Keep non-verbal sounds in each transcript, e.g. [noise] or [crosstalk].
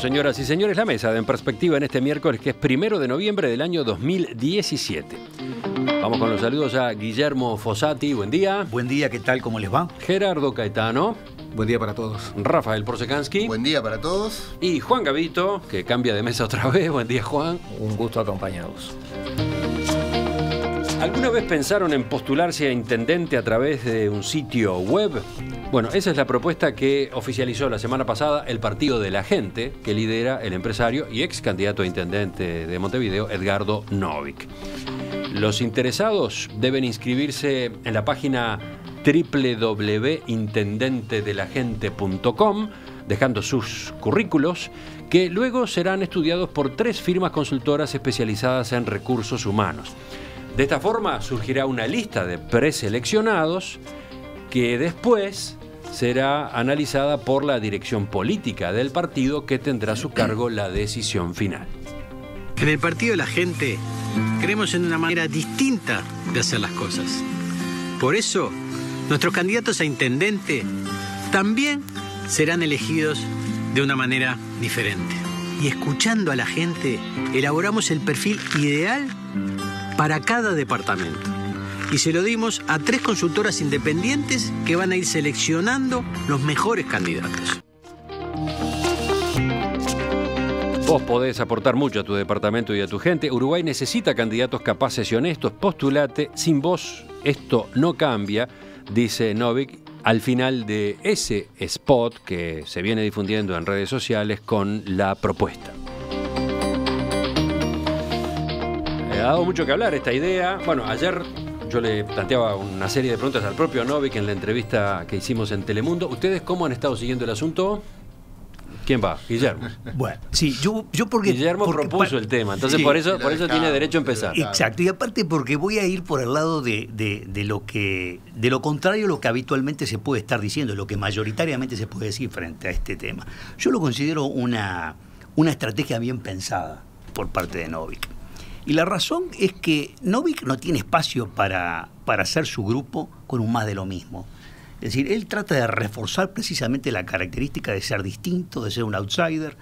señoras y señores, la mesa de En Perspectiva en este miércoles, que es primero de noviembre del año 2017. Vamos con los saludos a Guillermo Fossati, buen día. Buen día, ¿qué tal? ¿Cómo les va? Gerardo Caetano. Buen día para todos. Rafael Porsekansky. Buen día para todos. Y Juan Gavito, que cambia de mesa otra vez. Buen día, Juan. Un gusto acompañados. ¿Alguna vez pensaron en postularse a intendente a través de un sitio web? Bueno, esa es la propuesta que oficializó la semana pasada el Partido de la Gente, que lidera el empresario y ex candidato a intendente de Montevideo, Edgardo Novik. Los interesados deben inscribirse en la página www.intendentedelagente.com, dejando sus currículos, que luego serán estudiados por tres firmas consultoras especializadas en recursos humanos. De esta forma surgirá una lista de preseleccionados que después será analizada por la dirección política del partido que tendrá a su cargo la decisión final. En el partido de la gente creemos en una manera distinta de hacer las cosas. Por eso, nuestros candidatos a intendente también serán elegidos de una manera diferente. Y escuchando a la gente, elaboramos el perfil ideal para cada departamento y se lo dimos a tres consultoras independientes que van a ir seleccionando los mejores candidatos. Vos podés aportar mucho a tu departamento y a tu gente. Uruguay necesita candidatos capaces y honestos. Postulate. Sin vos esto no cambia, dice Novik al final de ese spot que se viene difundiendo en redes sociales con la propuesta. Eh, ha dado mucho que hablar esta idea. Bueno, ayer yo le planteaba una serie de preguntas al propio Novik en la entrevista que hicimos en Telemundo. ¿Ustedes cómo han estado siguiendo el asunto? ¿Quién va? Guillermo. [laughs] Bueno, sí, yo, yo porque. Guillermo propuso el tema, entonces por eso, por eso tiene derecho a empezar. Exacto, y aparte porque voy a ir por el lado de, lo que. de lo contrario a lo que habitualmente se puede estar diciendo, lo que mayoritariamente se puede decir frente a este tema. Yo lo considero una, una estrategia bien pensada por parte de Novik. Y la razón es que Novik no tiene espacio para, para hacer su grupo con un más de lo mismo. Es decir, él trata de reforzar precisamente la característica de ser distinto, de ser un outsider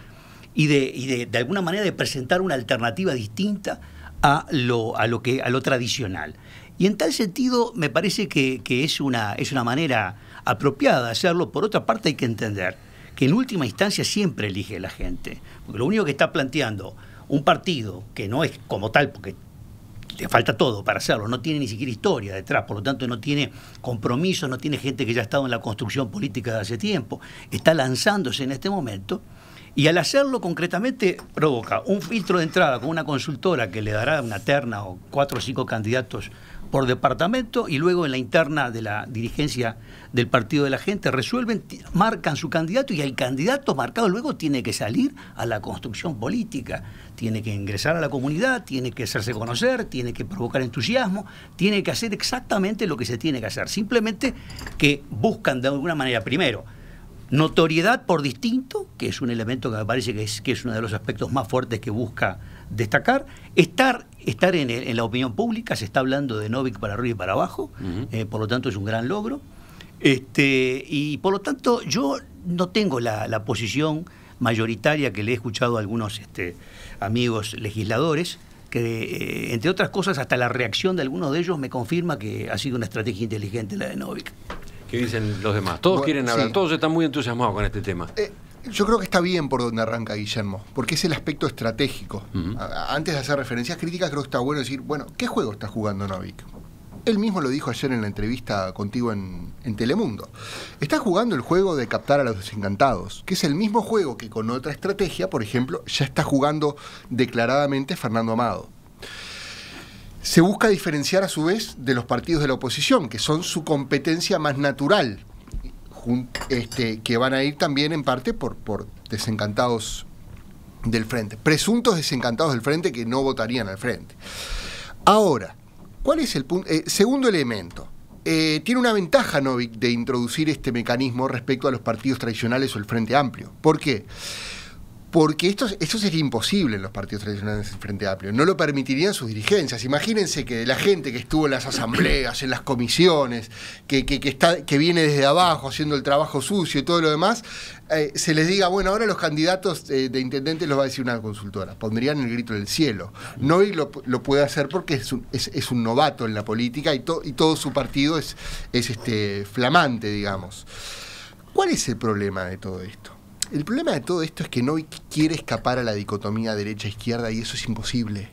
y de, de, alguna manera de presentar una alternativa distinta a lo, a lo, que, a lo tradicional. Y en tal sentido me parece que, es, una, es una manera apropiada de hacerlo. Por otra parte hay que entender que en última instancia siempre elige la gente, porque lo único que está planteando un partido que no es como tal, porque le falta todo para hacerlo, no tiene ni siquiera historia detrás, por lo tanto no tiene compromiso, no tiene gente que ya ha estado en la construcción política de hace tiempo, está lanzándose en este momento y al hacerlo concretamente provoca un filtro de entrada con una consultora que le dará una terna o cuatro o cinco candidatos por departamento y luego en la interna de la dirigencia del Partido de la Gente resuelven, marcan su candidato y el candidato marcado luego tiene que salir a la construcción política, tiene que ingresar a la comunidad, tiene que hacerse conocer, tiene que provocar entusiasmo, tiene que hacer exactamente lo que se tiene que hacer, simplemente que buscan de alguna manera primero notoriedad por distinto, que es un elemento que me parece que es, que es uno de los aspectos más fuertes que busca destacar. Estar, estar en, la opinión pública, se está hablando de Novik para arriba y para abajo, eh, por lo tanto es un gran logro. Este, y por lo tanto yo no tengo la, posición mayoritaria que le he escuchado a algunos este, amigos legisladores, que eh, entre otras cosas hasta la reacción de algunos de ellos me confirma que ha sido una estrategia inteligente la de Novik. ¿Qué dicen los demás? Todos quieren hablar, todos están muy entusiasmados con este tema. Eh, yo creo que está bien por donde arranca Guillermo, porque es el aspecto estratégico. Antes de hacer referencias críticas, creo que está bueno decir, bueno, ¿qué juego está jugando Novik? Él mismo lo dijo ayer en la entrevista contigo en, Telemundo. Está jugando el juego de captar a los desencantados, que es el mismo juego que con otra estrategia, por ejemplo, ya está jugando declaradamente Fernando Amado. Se busca diferenciar a su vez de los partidos de la oposición, que son su competencia más natural, este, que van a ir también en parte por, desencantados del frente, presuntos desencantados del frente que no votarían al frente. Ahora, ¿cuál es el punto? Eh, segundo elemento. Eh, tiene una ventaja Novik de introducir este mecanismo respecto a los partidos tradicionales o el Frente Amplio. ¿Por qué? porque esto, esto sería imposible en los partidos tradicionales en Frente Amplio. No lo permitirían sus dirigencias. Imagínense que la gente que estuvo en las asambleas, en las comisiones, que, está, que viene desde abajo haciendo el trabajo sucio y todo lo demás, eh, se les diga, bueno, ahora los candidatos eh, de intendentes los va a decir una consultora. Pondrían el grito del cielo. No lo, lo puede hacer porque es un, novato en la política y, y todo su partido es, es este, flamante, digamos. ¿Cuál es el problema de todo esto? el problema de todo esto es que no quiere escapar a la dicotomía derecha-izquierda y eso es imposible.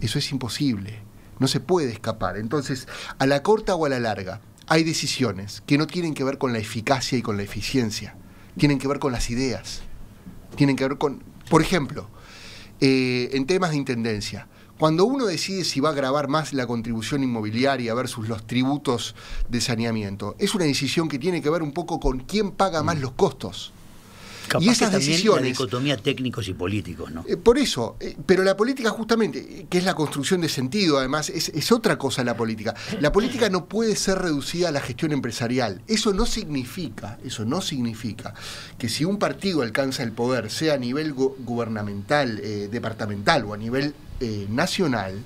Eso es imposible. No se puede escapar. Entonces, a la corta o a la larga, hay decisiones que no tienen que ver con la eficacia y con la eficiencia. Tienen que ver con las ideas. Tienen que ver con, por ejemplo, eh, en temas de intendencia, cuando uno decide si va a grabar más la contribución inmobiliaria versus los tributos de saneamiento, es una decisión que tiene que ver un poco con quién paga más mm. los costos y La dicotomía técnicos y políticos, ¿no? Eh, por eso, eh, pero la política, justamente, eh, que es la construcción de sentido, además, es, otra cosa la política. La política no puede ser reducida a la gestión empresarial. Eso no significa, eso no significa que si un partido alcanza el poder, sea a nivel gubernamental, departamental o a nivel eh, nacional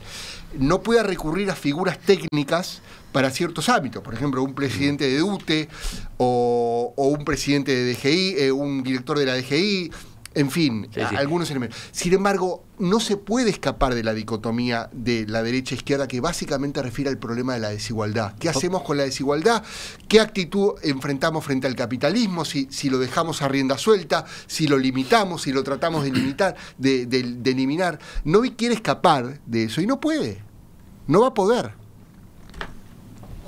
no pueda recurrir a figuras técnicas para ciertos ámbitos, por ejemplo, un presidente de UTE o, un presidente de DGI, eh, un director de la DGI, en fin, algunos elementos. Sin embargo, no se puede escapar de la dicotomía de la derecha-izquierda e que básicamente refiere al problema de la desigualdad. ¿Qué hacemos con la desigualdad? ¿Qué actitud enfrentamos frente al capitalismo? Si, si lo dejamos a rienda suelta, si lo limitamos, si lo tratamos de, limitar, de, de, eliminar. No quiere escapar de eso y no puede. No va a poder.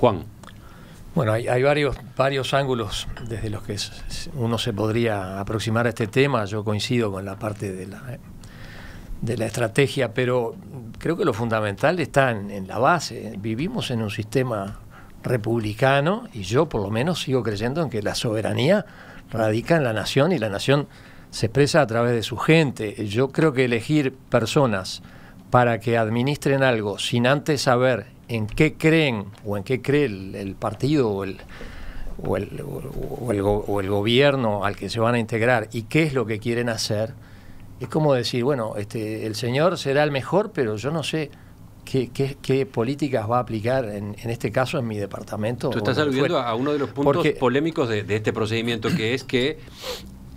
Juan. Bueno, hay, varios, varios ángulos desde los que uno se podría aproximar a este tema. Yo coincido con la parte de la, de la estrategia, pero creo que lo fundamental está en, en la base. Vivimos en un sistema republicano y yo por lo menos sigo creyendo en que la soberanía radica en la nación y la nación se expresa a través de su gente. Yo creo que elegir personas para que administren algo sin antes saber en qué creen o en qué cree el, partido o el, o el, gobierno al que se van a integrar y qué es lo que quieren hacer, es como decir, bueno, este, el señor será el mejor, pero yo no sé qué, qué, políticas va a aplicar en, este caso en mi departamento. Tú estás aludiendo a uno de los puntos polémicos de este procedimiento, que es que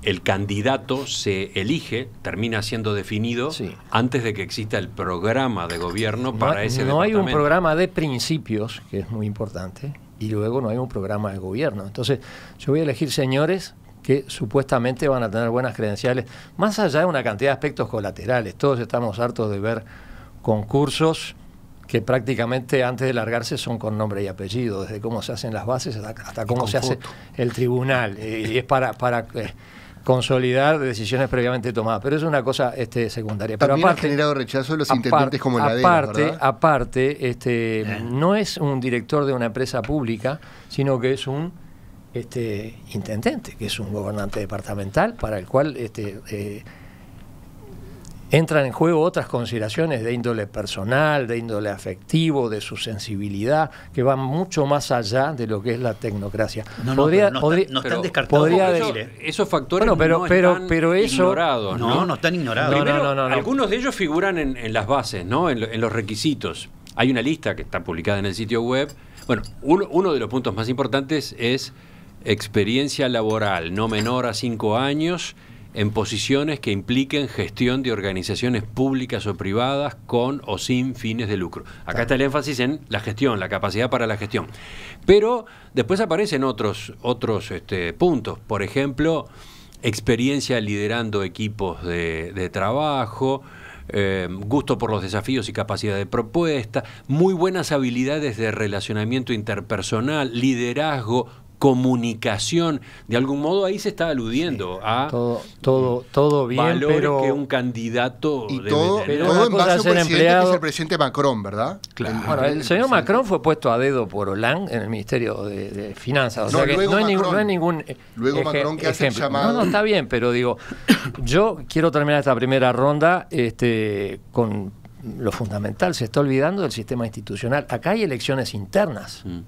el candidato se elige, termina siendo definido antes de que exista el programa de gobierno para ese ese No hay un programa de principios, que es muy importante, y luego no hay un programa de gobierno. Entonces, yo voy a elegir señores que supuestamente van a tener buenas credenciales, más allá de una cantidad de aspectos colaterales. Todos estamos hartos de ver concursos que prácticamente antes de largarse son con nombre y apellido, desde cómo se hacen las bases hasta, cómo se hace el tribunal. [laughs] Eh, y es para, para eh, consolidar decisiones previamente tomadas. Pero es una cosa este, secundaria. También Pero aparte, ha generado rechazo los intendentes como la aparte, aparte, este, eh. no es un director de una empresa pública, sino que es un este, intendente, que es un gobernante departamental para el cual este, eh, entran en juego otras consideraciones de índole personal, de índole afectivo, de su sensibilidad, que van mucho más allá de lo que es la tecnocracia. No, están descartados. ¿eh? esos factores pero, no están ignorados. No, no, están ignorados. algunos de ellos figuran en, las bases, ¿no? En, los requisitos. Hay una lista que está publicada en el sitio web. Bueno, uno, uno de los puntos más importantes es experiencia laboral, no menor a cinco años en posiciones que impliquen gestión de organizaciones públicas o privadas con o sin fines de lucro. Acá está el énfasis en la gestión, la capacidad para la gestión. Pero después aparecen otros, otros este, puntos, por ejemplo, experiencia liderando equipos de, trabajo, eh, gusto por los desafíos y capacidad de propuesta, muy buenas habilidades de relacionamiento interpersonal, liderazgo, comunicación. De algún modo ahí se está aludiendo a todo, todo, bien, pero que un candidato y todo, en base a ser empleado. Que es el presidente Macron, ¿verdad? Claro. El, bueno, el, señor Macron fue puesto a dedo por Hollande en el Ministerio de, Finanzas. no, ningún, luego Macron que hace el llamado. está bien, pero digo, [coughs] yo quiero terminar esta primera ronda este, con lo fundamental. Se está olvidando del sistema institucional. Acá hay elecciones internas. Mm.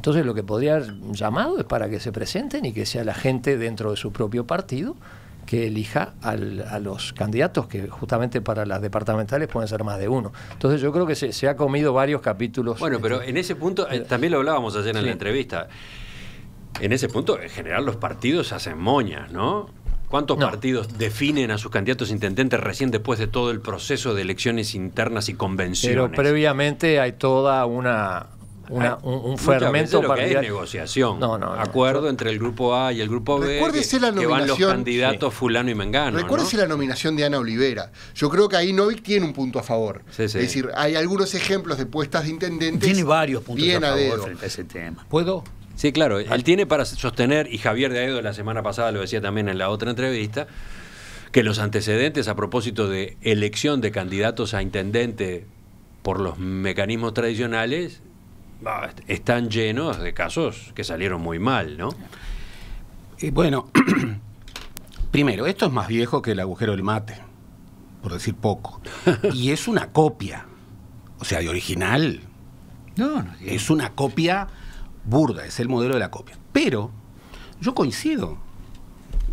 Entonces lo que podría haber llamado es para que se presenten y que sea la gente dentro de su propio partido que elija a los candidatos, que justamente para las departamentales pueden ser más de uno. Entonces yo creo que se, ha comido varios capítulos. Bueno, pero este, en ese punto, eh, eh, también lo hablábamos ayer en la entrevista, en ese punto en general los partidos hacen moñas, ¿no? ¿Cuántos partidos definen a sus candidatos intendentes recién después de todo el proceso de elecciones internas y convenciones? Pero previamente hay toda una una, eh, un, fermento para la negociación. Acuerdo entre el grupo A y el grupo B. la nominación. candidatos fulano y mengano. Recuérdese la nominación de Ana Olivera. Yo creo que ahí Novik tiene un punto a favor. Es decir, hay algunos ejemplos de puestas de intendentes. Tiene varios puntos a, favor frente ese tema. ¿Puedo? Sí, claro. Ah. Él tiene para sostener, y Javier de Aedo la semana pasada lo decía también en la otra entrevista, que los antecedentes a propósito de elección de candidatos a intendente por los mecanismos tradicionales están llenos de casos que salieron muy mal, ¿no? bueno, [clears throat] primero, esto es más viejo que el agujero del mate, por decir poco. [laughs] y es una copia, o sea, de original. No, no es, es una copia burda, es el modelo de la copia. Pero yo coincido.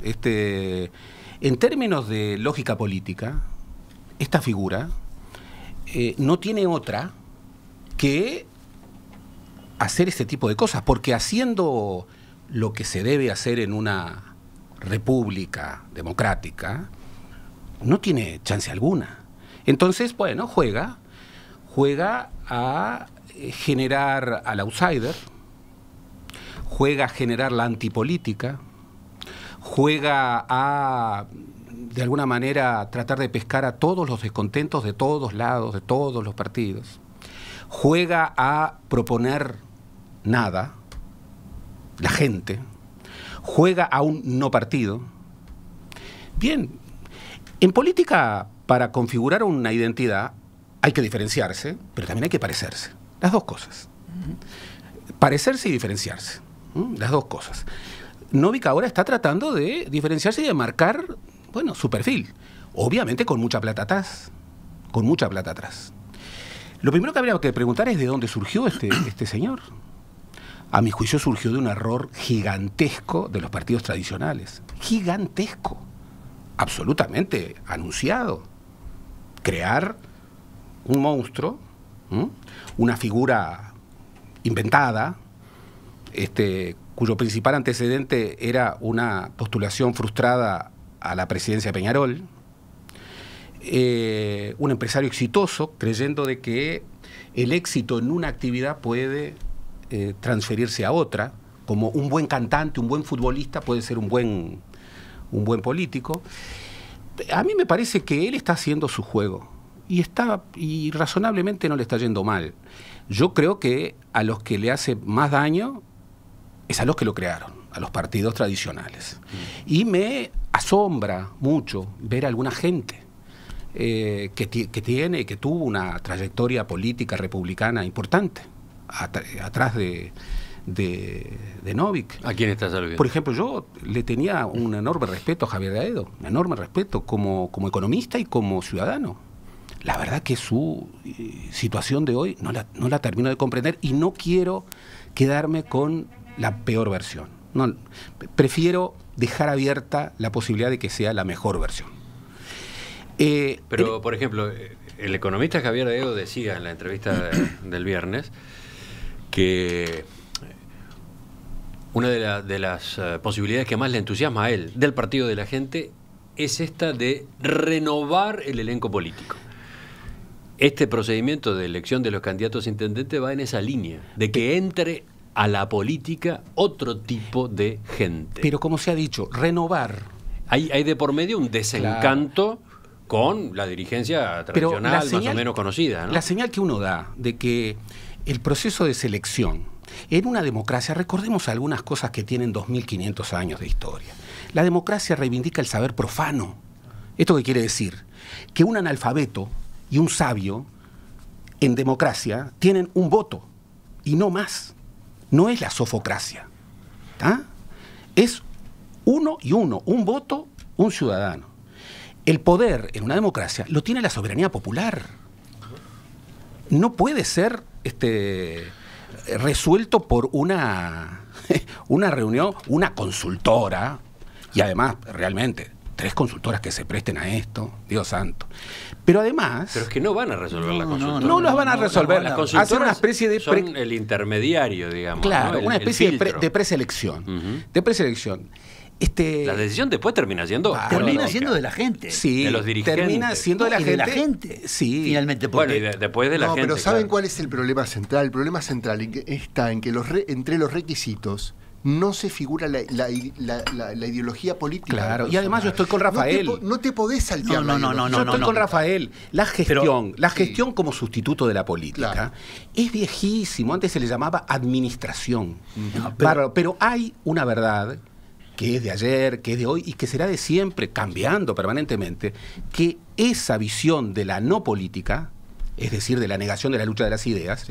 Este, en términos de lógica política, esta figura eh, no tiene otra que hacer este tipo de cosas, porque haciendo lo que se debe hacer en una república democrática, no tiene chance alguna. Entonces, bueno, juega, juega a eh, generar al outsider, juega a generar la antipolítica, juega a, de alguna manera, tratar de pescar a todos los descontentos de todos lados, de todos los partidos, juega a proponer nada, la gente, juega a un no partido. Bien, en política, para configurar una identidad, hay que diferenciarse, pero también hay que parecerse. Las dos cosas. Parecerse y diferenciarse. Las dos cosas. Novica ahora está tratando de diferenciarse y de marcar, bueno, su perfil. Obviamente con mucha plata atrás. Con mucha plata atrás. Lo primero que habría que preguntar es de dónde surgió este, este señor a mi juicio surgió de un error gigantesco de los partidos tradicionales. Gigantesco. Absolutamente anunciado. Crear un monstruo, una figura inventada, este, cuyo principal antecedente era una postulación frustrada a la presidencia de Peñarol. Eh, un empresario exitoso creyendo de que el éxito en una actividad puede eh, transferirse a otra, como un buen cantante, un buen futbolista puede ser un buen, un buen político. A mí me parece que él está haciendo su juego y, está, y razonablemente no le está yendo mal. Yo creo que a los que le hace más daño es a los que lo crearon, a los partidos tradicionales. Mm. Y me asombra mucho ver a alguna gente eh, que, que tiene, que tuvo una trayectoria política republicana importante atrás de, de, Novik. ¿A quién estás aludiendo? Por ejemplo, yo le tenía un enorme respeto a Javier Edo, un enorme respeto como, economista y como ciudadano. La verdad que su eh, situación de hoy no la, no termino de comprender y no quiero quedarme con la peor versión. prefiero dejar abierta la posibilidad de que sea la mejor versión. Eh, Pero, por ejemplo, eh, el economista Javier Deo decía en la entrevista del viernes que eh, una de, las eh, posibilidades que más le entusiasma a él, del partido de la gente, es esta de renovar el elenco político. Este procedimiento de elección de los candidatos a intendente va en esa línea, de que entre a la política otro tipo de gente. Pero como se ha dicho, renovar. Hay, hay de por medio un desencanto con la dirigencia tradicional, más o menos conocida. La señal que uno da de que el proceso de selección. En una democracia, recordemos algunas cosas que tienen 2.500 años de historia. La democracia reivindica el saber profano. ¿Esto qué quiere decir? Que un analfabeto y un sabio en democracia tienen un voto y no más. No es la sofocracia. Es uno y uno, un voto, un ciudadano. El poder en una democracia lo tiene la soberanía popular no puede ser este, resuelto por una, [laughs] una reunión, una consultora, y además, realmente, tres consultoras que se presten a esto, Dios santo. Pero además... Pero es que no van a resolver la consultora. No, las van a resolver. las consultoras Hacen una especie de... Son el intermediario, digamos. Claro, una especie de, de, preselección. De preselección. Este, la decisión después termina siendo siendo de la gente los termina siendo de la, gente, finalmente bueno y después de la no, pero saben cuál es el problema central el problema central está en que los entre los requisitos no se figura la, ideología política. y además yo estoy con Rafael. No te, podés saltar. No, no, no, no, Yo estoy con Rafael. La gestión, la gestión como sustituto de la política es viejísimo. Antes se le llamaba administración. pero, pero hay una verdad que es de ayer, que es de hoy y que será de siempre, cambiando permanentemente, que esa visión de la no política, es decir, de la negación de la lucha de las ideas,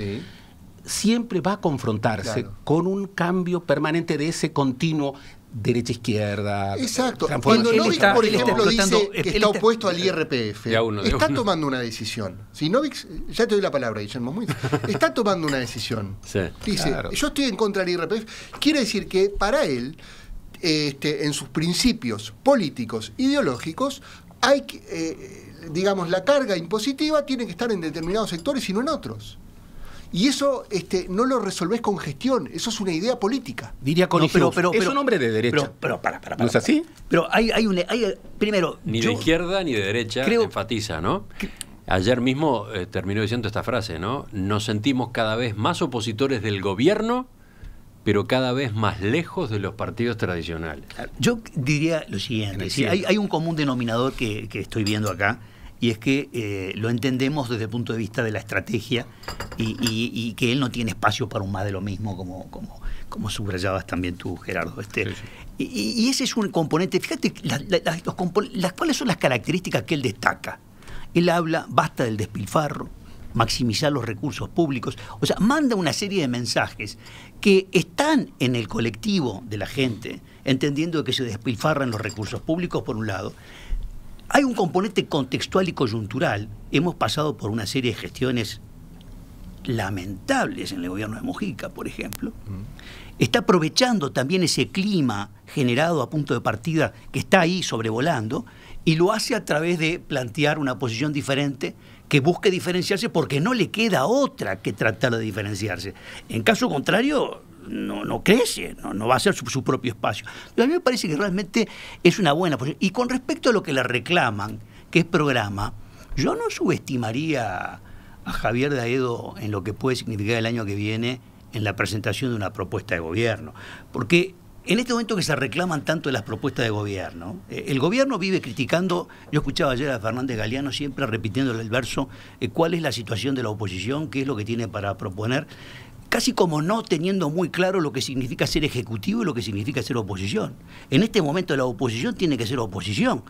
siempre va a confrontarse con un cambio permanente de ese continuo derecha izquierda. Exacto. Cuando Novix, por ejemplo, dice que está, opuesto al IRPF, está tomando una decisión. Si Novix, ya te doy la palabra, Guillermo, [laughs] está tomando una decisión. dice, yo estoy en contra del IRPF. Quiere decir que para él este, en sus principios políticos, ideológicos, hay que, eh, digamos, la carga impositiva tiene que estar en determinados sectores y no en otros. Y eso este, no lo resolvés con gestión, eso es una idea política. Diría con pero, Es un hombre de derecha. Pero, ¿No es así? Pero hay, hay un. primero. Ni de izquierda ni de derecha enfatiza, ¿no? Ayer mismo eh, terminó diciendo esta frase, ¿no? Nos sentimos cada vez más opositores del gobierno pero cada vez más lejos de los partidos tradicionales. Yo diría lo siguiente, hay, un común denominador que, estoy viendo acá, y es que eh, lo entendemos desde el punto de vista de la estrategia y, que él no tiene espacio para un más de lo mismo, como, como, como subrayabas también tú, Gerardo. Este, Y, ese es un componente, fíjate, las, cuáles son las características que él destaca. Él habla, basta del despilfarro, maximizar los recursos públicos. O sea, manda una serie de mensajes que están en el colectivo de la gente, entendiendo que se despilfarran los recursos públicos por un lado. Hay un componente contextual y coyuntural. Hemos pasado por una serie de gestiones lamentables en el gobierno de Mojica, por ejemplo. Mm. Está aprovechando también ese clima generado a punto de partida que está ahí sobrevolando y lo hace a través de plantear una posición diferente que busque diferenciarse porque no le queda otra que tratar de diferenciarse. En caso contrario, no, no crece, no, va a ser su, propio espacio. a mí me parece que realmente es una buena posición. Y con respecto a lo que le reclaman, que es programa, yo no subestimaría a Javier Daedo en lo que puede significar el año que viene en la presentación de una propuesta de gobierno. Porque en este momento que se reclaman tanto las propuestas de gobierno, eh, el gobierno vive criticando, yo escuchaba ayer a Fernández Galeano siempre repitiéndole el verso, eh, cuál es la situación de la oposición, qué es lo que tiene para proponer, casi como no teniendo muy claro lo que significa ser ejecutivo y lo que significa ser oposición. En este momento la oposición tiene que ser oposición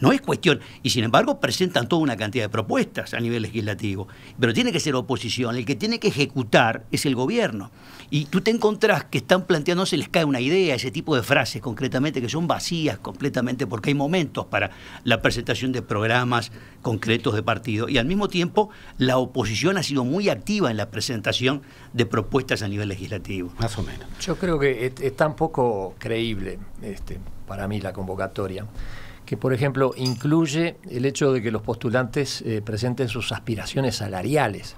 no es cuestión. Y sin embargo, presentan toda una cantidad de propuestas a nivel legislativo. Pero tiene que ser oposición. El que tiene que ejecutar es el gobierno. Y tú te encontrás que están planteando, se les cae una idea, ese tipo de frases concretamente, que son vacías completamente, porque hay momentos para la presentación de programas concretos de partido. Y al mismo tiempo, la oposición ha sido muy activa en la presentación de propuestas a nivel legislativo. Más o menos. Yo creo que es, un poco creíble este, para mí la convocatoria que, por ejemplo, incluye el hecho de que los postulantes eh, presenten sus aspiraciones salariales,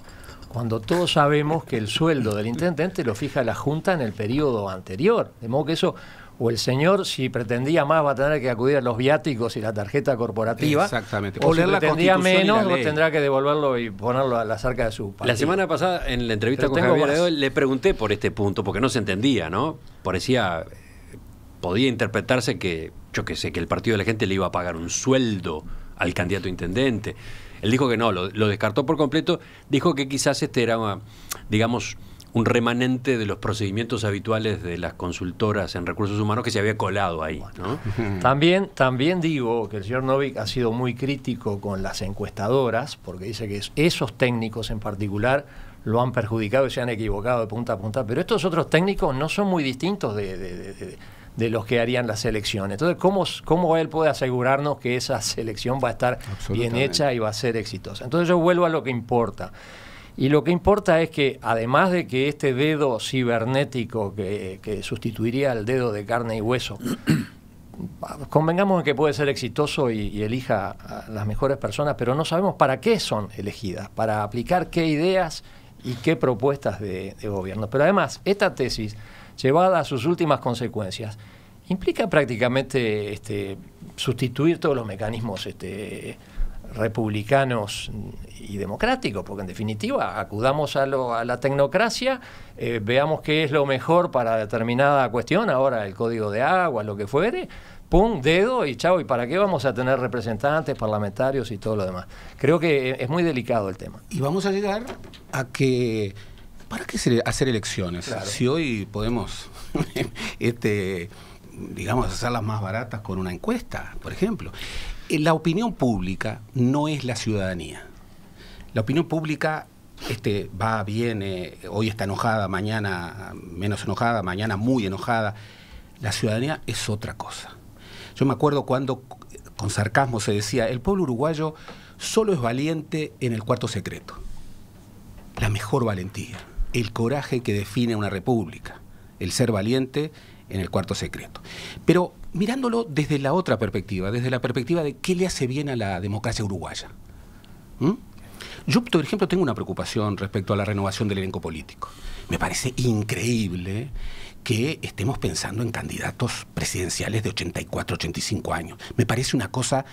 cuando todos sabemos que el sueldo del intendente lo fija la Junta en el periodo anterior. De modo que eso, o el señor, si pretendía más, va a tener que acudir a los viáticos y la tarjeta corporativa. Exactamente. O, si pretendía menos, tendrá que devolverlo y ponerlo a la cerca de su partido. La semana pasada, en la entrevista con Javier le pregunté por este punto, porque no se entendía, ¿no? Parecía podía interpretarse que, yo qué sé, que el Partido de la Gente le iba a pagar un sueldo al candidato intendente. Él dijo que no, lo, descartó por completo. Dijo que quizás este era, digamos, un remanente de los procedimientos habituales de las consultoras en recursos humanos que se había colado ahí. [laughs] También, también digo que el señor Novik ha sido muy crítico con las encuestadoras, porque dice que esos técnicos en particular lo han perjudicado y se han equivocado de punta a punta, pero estos otros técnicos no son muy distintos de de los que harían la selección. Entonces, ¿cómo, cómo él puede asegurarnos que esa selección va a estar bien hecha y va a ser exitosa? Entonces yo vuelvo a lo que importa. Y lo que importa es que, además de que este dedo cibernético que, que sustituiría al dedo de carne y hueso, [clears throat] convengamos en que puede ser exitoso y, elija a las mejores personas, pero no sabemos para qué son elegidas, para aplicar qué ideas y qué propuestas de, de gobierno. Pero además, esta tesis llevada a sus últimas consecuencias, implica prácticamente este, sustituir todos los mecanismos este, republicanos y democráticos, porque en definitiva acudamos a, la tecnocracia, eh, veamos qué es lo mejor para determinada cuestión, ahora el código de agua, lo que fuere, pum, dedo y chao, ¿y para qué vamos a tener representantes, parlamentarios y todo lo demás? Creo que es muy delicado el tema. Y vamos a llegar a que ¿para qué hacer elecciones? Si hoy podemos [laughs] este, digamos, hacerlas más baratas con una encuesta, por ejemplo. Eh, la opinión pública no es la ciudadanía. La opinión pública este, va, viene, hoy está enojada, mañana menos enojada, mañana muy enojada. La ciudadanía es otra cosa. Yo me acuerdo cuando con sarcasmo se decía, el pueblo uruguayo solo es valiente en el cuarto secreto. La mejor valentía el coraje que define una república, el ser valiente en el cuarto secreto. Pero mirándolo desde la otra perspectiva, desde la perspectiva de qué le hace bien a la democracia uruguaya. Yo, por ejemplo, tengo una preocupación respecto a la renovación del elenco político. Me parece increíble que estemos pensando en candidatos presidenciales de 84, 85 años. Me parece una cosa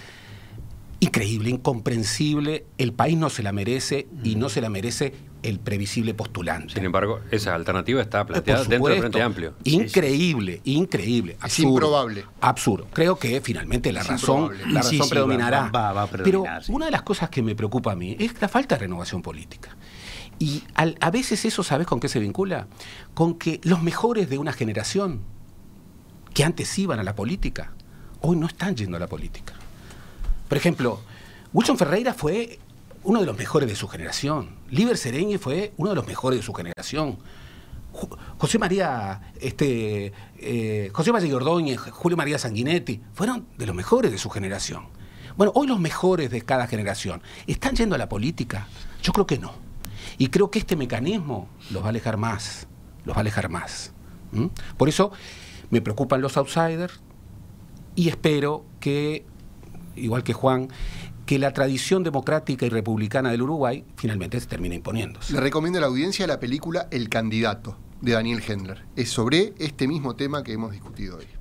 increíble, incomprensible, el país no se la merece y no mm. se la merece el previsible postulante. Sin embargo, esa alternativa está planteada dentro del Frente Amplio. Increíble, increíble. Absurdo, improbable. Absurdo. Creo que finalmente la razón, la razón predominará. Pero una de las cosas que me preocupa a mí es la falta de renovación política. Y a veces eso, ¿sabes con qué se vincula? Con que los mejores de una generación que antes iban a la política, hoy no están yendo a la política. Por ejemplo, Wilson Ferreira fue uno de los mejores de su generación. Liber Sereñe fue uno de los mejores de su generación. José María, este, eh, José María Gordóñez, Julio María Sanguinetti, fueron de los mejores de su generación. Bueno, hoy los mejores de cada generación, ¿están yendo a la política? Yo creo que no. Y creo que este mecanismo los va a alejar más, los va a alejar más. Por eso me preocupan los outsiders y espero que igual que Juan, que la tradición democrática y republicana del Uruguay finalmente se termina imponiéndose. Le recomiendo a la audiencia la película El candidato de Daniel Hendler. Es sobre este mismo tema que hemos discutido hoy.